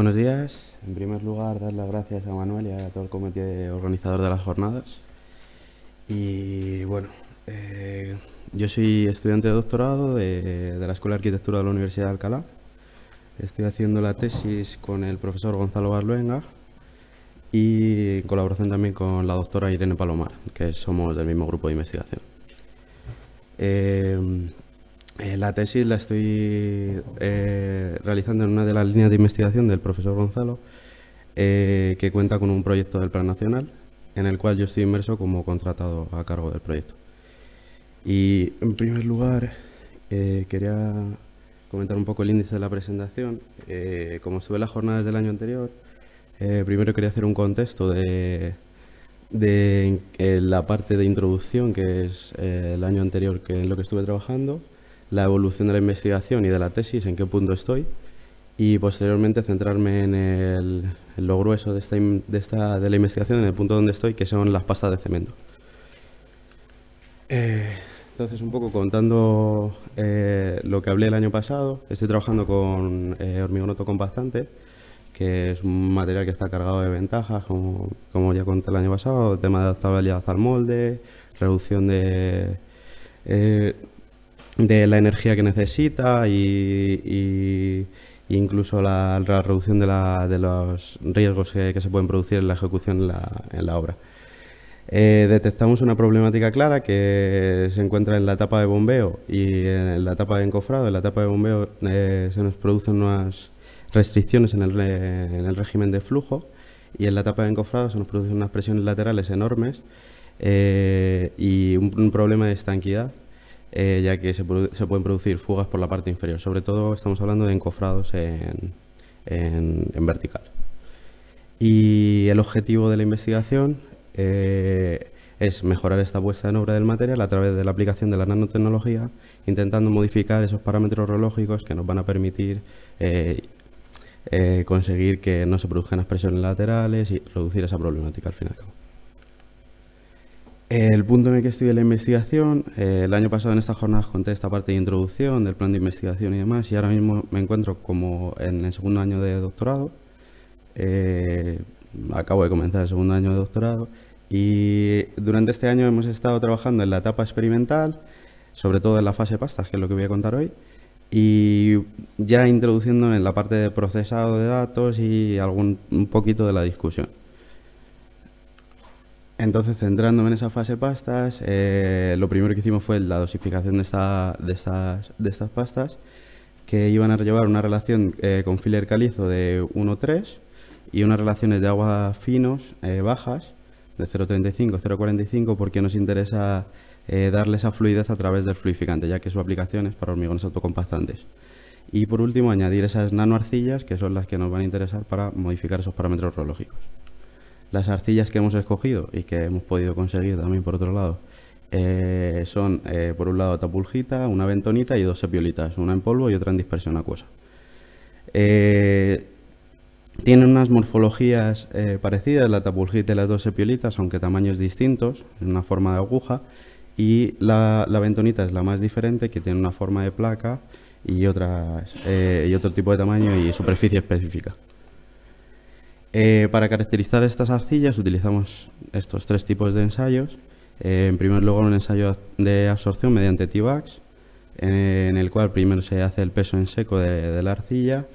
Buenos días. En primer lugar, dar las gracias a Manuel y a todo el comité organizador de las jornadas. Y bueno, eh, yo soy estudiante de doctorado de, la Escuela de Arquitectura de la Universidad de Alcalá. Estoy haciendo la tesis con el profesor Gonzalo Barluenga y en colaboración también con la doctora Irene Palomar, que somos del mismo grupo de investigación. Eh, eh, la tesis la estoy eh, realizando en una de las líneas de investigación del profesor Gonzalo, eh, que cuenta con un proyecto del Plan Nacional, en el cual yo estoy inmerso como contratado a cargo del proyecto. Y en primer lugar, quería comentar un poco el índice de la presentación. como estuve las jornadas del año anterior, primero quería hacer un contexto de, la parte de introducción, que es el año anterior que en lo que estuve trabajando, la evolución de la investigación y de la tesis, en qué punto estoy, y posteriormente centrarme en, el, lo grueso de, esta, de, la investigación, en el punto donde estoy, que son las pastas de cemento. Eh, entonces, un poco contando eh, lo que hablé el año pasado, estoy trabajando con eh, hormigonoto compactante, que es un material que está cargado de ventajas, como, ya conté el año pasado, el tema de adaptabilidad al molde, reducción de de la energía que necesita y, incluso la, reducción de, los riesgos que, se pueden producir en la ejecución en la, obra. Eh, detectamos una problemática clara que se encuentra en la etapa de bombeo y en la etapa de encofrado. En la etapa de bombeo eh, se nos producen unas restricciones en el, régimen de flujo y en la etapa de encofrado se nos producen unas presiones laterales enormes eh, y un problema de estanquidad eh, ya que se, pueden producir fugas por la parte inferior. Sobre todo estamos hablando de encofrados en, vertical. Y el objetivo de la investigación eh, es mejorar esta puesta en obra del material a través de la aplicación de la nanotecnología, intentando modificar esos parámetros horológicos que nos van a permitir eh, conseguir que no se produzcan las presiones laterales y reducir esa problemática al fin y al cabo. El punto en el que estudié la investigación, eh, el año pasado en esta jornada conté esta parte de introducción del plan de investigación y demás, y ahora mismo me encuentro como en el segundo año de doctorado. Eh, acabo de comenzar el segundo año de doctorado y durante este año hemos estado trabajando en la etapa experimental, sobre todo en la fase de pastas, que es lo que voy a contar hoy, y ya introduciendo en la parte de procesado de datos y algún un poquito de la discusión. Entonces, centrándome en esa fase pastas, eh, lo primero que hicimos fue la dosificación de, estas, pastas, que iban a llevar una relación eh, con filler calizo de 1,3 y unas relaciones de agua finos eh, bajas de 0,35, 0,45, porque nos interesa darle esa fluidez a través del fluidificante, ya que su aplicación es para hormigones autocompactantes. Y por último, añadir esas nanoarcillas, que son las que nos van a interesar para modificar esos parámetros rológicos. Las arcillas que hemos escogido y que hemos podido conseguir también por otro lado eh, son, eh, por un lado, tapulgita, una bentonita y dos sepiolitas, una en polvo y otra en dispersión acuosa. Eh, tienen unas morfologías parecidas, la tapulgita y las dos sepiolitas, aunque tamaños distintos, en una forma de aguja, y la, la, bentonita es la más diferente, que tiene una forma de placa y, y otro tipo de tamaño y superficie específica. Eh, para caracterizar estas arcillas utilizamos estos tres tipos de ensayos. Eh, en primer lugar, un ensayo de absorción mediante T-Bags, en el cual primero se hace el peso en seco de, la arcilla,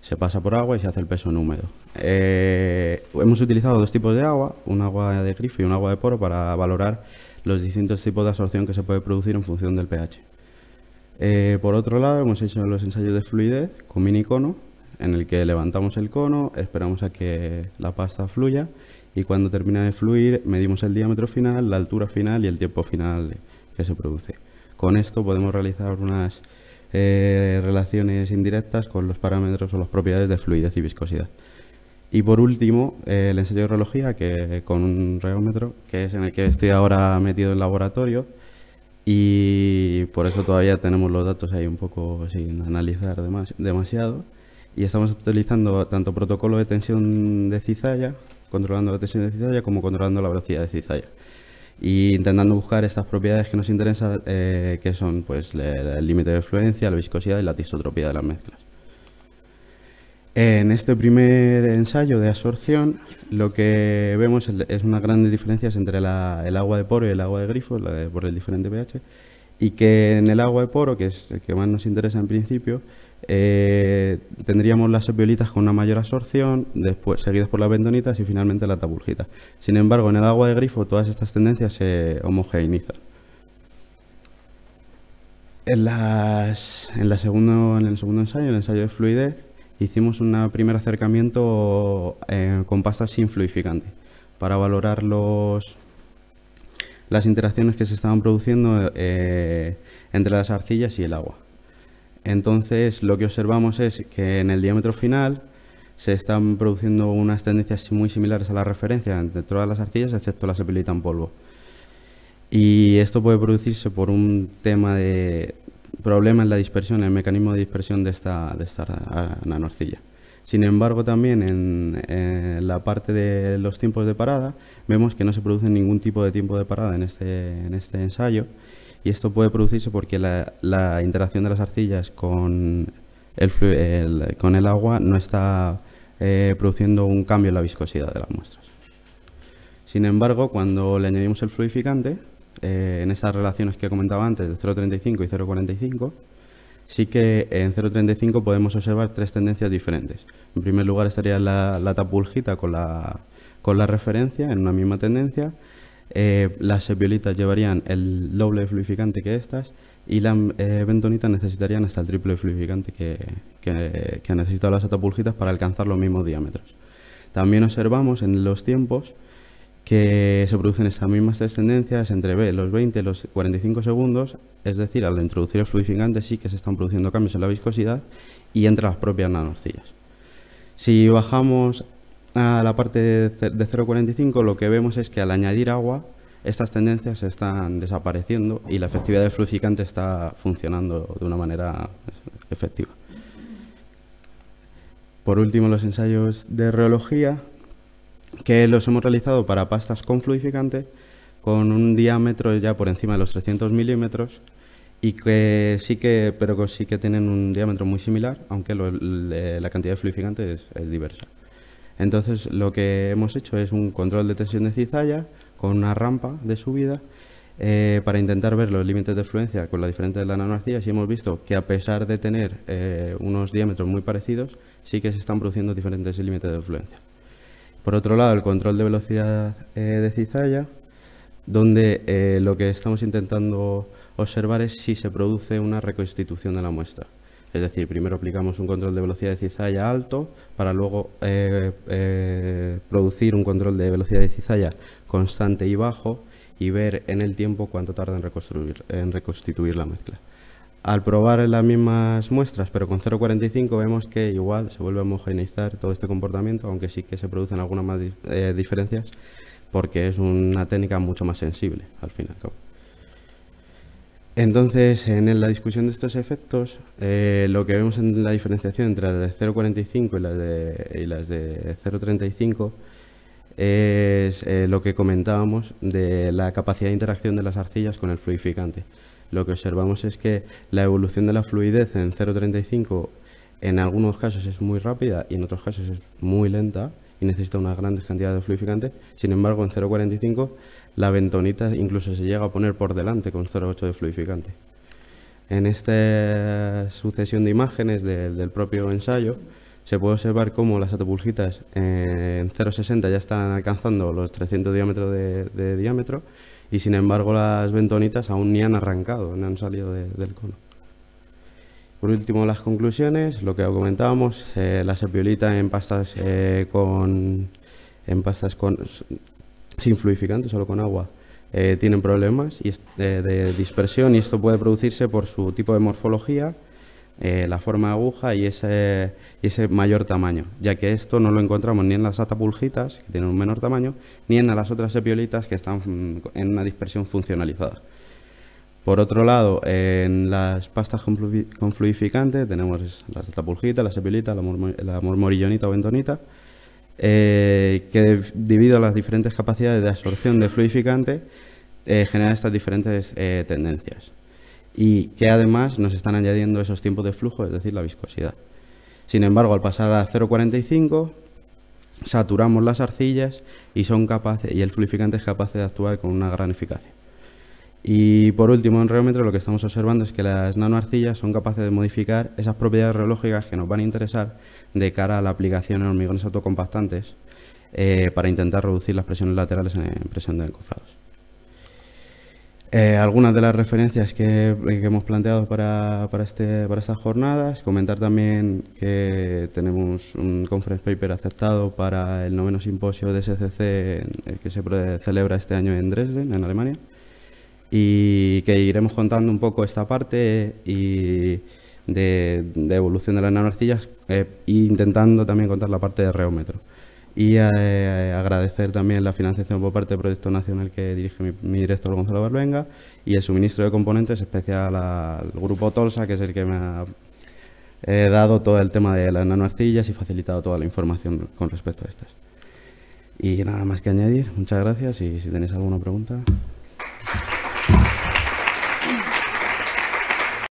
se pasa por agua y se hace el peso en húmedo. Eh, hemos utilizado dos tipos de agua, un agua de grifo y un agua de poro, para valorar los distintos tipos de absorción que se puede producir en función del pH. por otro lado, hemos hecho los ensayos de fluidez con minicono en el que levantamos el cono, esperamos a que la pasta fluya y cuando termina de fluir medimos el diámetro final, la altura final y el tiempo final que se produce. Con esto podemos realizar unas eh, relaciones indirectas con los parámetros o las propiedades de fluidez y viscosidad. Y por último, eh, el ensayo de horología que, con un reómetro, que es en el que estoy ahora metido en laboratorio y por eso todavía tenemos los datos ahí un poco sin analizar demasiado y estamos utilizando tanto protocolo de tensión de cizalla, controlando la tensión de cizalla, como controlando la velocidad de cizalla. Y intentando buscar estas propiedades que nos interesan, eh, que son pues, el límite de fluencia, la viscosidad y la tisotropía de las mezclas. En este primer ensayo de absorción, lo que vemos es unas grandes diferencias entre el agua de poro y el agua de grifo, por el diferente pH, y que en el agua de poro, que es el que más nos interesa en principio, eh, tendríamos las opiolitas con una mayor absorción, después seguidas por las bentonitas y finalmente la tabuljita. Sin embargo, en el agua de grifo todas estas tendencias se homogeneizan. En, las, en, en el segundo ensayo, el ensayo de fluidez, hicimos un primer acercamiento eh, con pastas sin fluidificante para valorar los, las interacciones que se estaban produciendo eh, entre las arcillas y el agua. Entonces, lo que observamos es que en el diámetro final se están produciendo unas tendencias muy similares a la referencia entre todas las arcillas, excepto la sepilita en polvo. Y esto puede producirse por un tema de problema en la dispersión, en el mecanismo de dispersión de esta, de esta ah, nanoarcilla. Sin embargo, también en, eh, la parte de los tiempos de parada, vemos que no se produce ningún tipo de tiempo de parada en este, este ensayo. Y esto puede producirse porque la, interacción de las arcillas con el, con el agua no está eh, produciendo un cambio en la viscosidad de las muestras. Sin embargo, cuando le añadimos el fluidificante, eh, en esas relaciones que comentaba antes de 0,35 y 0,45, Así que en 0.35 podemos observar tres tendencias diferentes. En primer lugar estaría la, la tapulgita con la, referencia en una misma tendencia. Eh, las sepiolitas llevarían el doble de fluidificante que estas y las bentonitas eh, necesitarían hasta el triple de fluidificante que, que, que las atapulgitas para alcanzar los mismos diámetros. También observamos en los tiempos que se producen estas mismas tendencias entre B, los 20 y los 45 segundos, es decir, al introducir el fluidificante sí que se están produciendo cambios en la viscosidad y entre las propias nanorcillas. Si bajamos a la parte de 0,45 lo que vemos es que al añadir agua estas tendencias están desapareciendo y la efectividad del fluidificante está funcionando de una manera pues, efectiva. Por último, los ensayos de reología que los hemos realizado para pastas con fluidificante con un diámetro ya por encima de los 300 milímetros y que sí que, pero que sí que tienen un diámetro muy similar, aunque la cantidad de fluidificante es, diversa. Entonces lo que hemos hecho es un control de tensión de cizalla con una rampa de subida eh, para intentar ver los límites de fluencia con la diferencia de la nanoarcilla y hemos visto que a pesar de tener eh, unos diámetros muy parecidos, sí que se están produciendo diferentes límites de fluencia. Por otro lado, el control de velocidad eh, de cizalla, donde eh, lo que estamos intentando observar es si se produce una reconstitución de la muestra. Es decir, primero aplicamos un control de velocidad de cizalla alto para luego eh, producir un control de velocidad de cizalla constante y bajo y ver en el tiempo cuánto tarda en, en reconstituir la mezcla al probar las mismas muestras, pero con 0,45 vemos que igual se vuelve a homogeneizar todo este comportamiento, aunque sí que se producen algunas más eh, diferencias, porque es una técnica mucho más sensible, al fin al cabo. Entonces, en la discusión de estos efectos, eh, lo que vemos en la diferenciación entre las de 0,45 y las de, y las de 0,35 es eh, lo que comentábamos de la capacidad de interacción de las arcillas con el fluidificante lo que observamos es que la evolución de la fluidez en 0.35 en algunos casos es muy rápida y en otros casos es muy lenta y necesita una gran cantidad de fluidificante. Sin embargo, en 0.45 la bentonita incluso se llega a poner por delante con 0.8 de fluidificante. En esta sucesión de imágenes del propio ensayo, se puede observar cómo las atopulgitas eh, en 0,60 ya están alcanzando los 300 diámetros de diámetro y sin embargo las bentonitas aún ni han arrancado, no han salido del cono. Por último, las conclusiones, lo que comentábamos, eh, la sepiolita en pastas eh, con en pastas con sin fluificante, solo con agua, eh, tienen problemas de dispersión y esto puede producirse por su tipo de morfología, eh, la forma de aguja y ese, mayor tamaño, ya que esto no lo encontramos ni en las atapulgitas, que tienen un menor tamaño, ni en las otras epiolitas que están en una dispersión funcionalizada. Por otro lado, en las pastas con fluidificante tenemos las atapulgitas, las epiolitas, la, mormorillonita o bentonita, eh, que debido a las diferentes capacidades de absorción de fluidificante eh, genera estas diferentes eh, tendencias y que además nos están añadiendo esos tiempos de flujo, es decir, la viscosidad. Sin embargo, al pasar a 0,45 saturamos las arcillas y, son capaces, y el fluidificante es capaz de actuar con una gran eficacia. Y por último, en reómetro lo que estamos observando es que las nanoarcillas son capaces de modificar esas propiedades reológicas que nos van a interesar de cara a la aplicación en hormigones autocompactantes eh, para intentar reducir las presiones laterales en presión de encofrados. Eh, algunas de las referencias eh, que, hemos planteado para, para, este, para estas jornadas, comentar también que tenemos un conference paper aceptado para el noveno simposio de SCC que se celebra este año en Dresden, en Alemania, y que iremos contando un poco esta parte y de, evolución de las nanoarcillas eh, e intentando también contar la parte de reómetro y eh, eh, agradecer también la financiación por parte del proyecto nacional que dirige mi, director Gonzalo Barbenga y el suministro de componentes especial al grupo Tolsa, que es el que me ha eh, dado todo el tema de las nanoarcillas y facilitado toda la información con respecto a estas. Y nada más que añadir, muchas gracias y si tenéis alguna pregunta.